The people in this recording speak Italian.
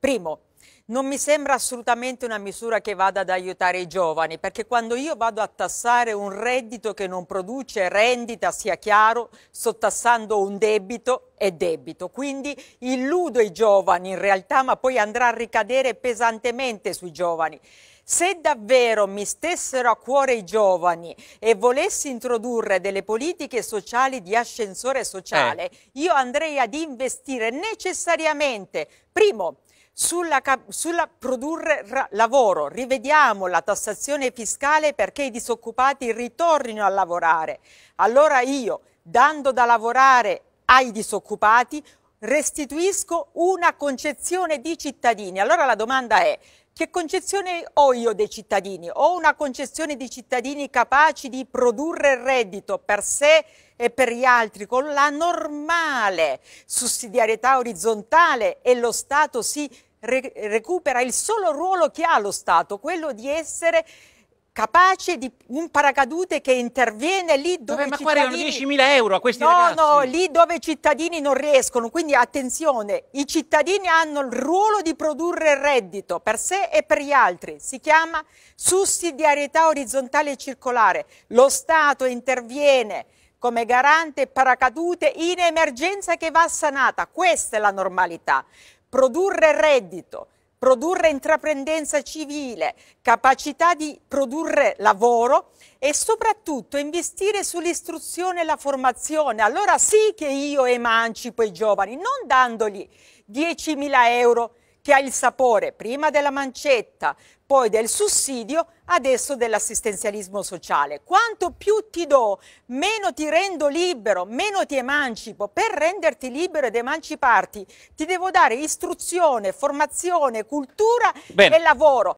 Primo, non mi sembra assolutamente una misura che vada ad aiutare i giovani, perché quando io vado a tassare un reddito che non produce rendita, sia chiaro, sto tassando un debito e debito. Quindi illudo i giovani in realtà, ma poi andrà a ricadere pesantemente sui giovani. Se davvero mi stessero a cuore i giovani e volessi introdurre delle politiche sociali di ascensore sociale, eh. io andrei ad investire necessariamente, primo, sulla, sulla, produrre lavoro, rivediamo la tassazione fiscale perché i disoccupati ritornino a lavorare. Allora io, dando da lavorare ai disoccupati, restituisco una concezione di cittadini. Allora la domanda è, che concezione ho io dei cittadini? Ho una concezione di cittadini capaci di produrre reddito per sé e per gli altri con la normale sussidiarietà orizzontale e lo Stato si re recupera il solo ruolo che ha lo Stato, quello di essere capace di un paracadute che interviene lì dove Vabbè, ma cittadini... 10.000 euro a questi no, ragazzi. No, lì dove i cittadini non riescono. Quindi attenzione, i cittadini hanno il ruolo di produrre il reddito per sé e per gli altri. Si chiama sussidiarietà orizzontale e circolare. Lo Stato interviene come garante paracadute in emergenza che va sanata. Questa è la normalità produrre reddito, produrre intraprendenza civile, capacità di produrre lavoro e soprattutto investire sull'istruzione e la formazione. Allora sì che io emancipo i giovani, non dandogli 10.000 euro che ha il sapore prima della mancetta, poi del sussidio, adesso dell'assistenzialismo sociale. Quanto più ti do, meno ti rendo libero, meno ti emancipo. Per renderti libero ed emanciparti ti devo dare istruzione, formazione, cultura Bene. e lavoro.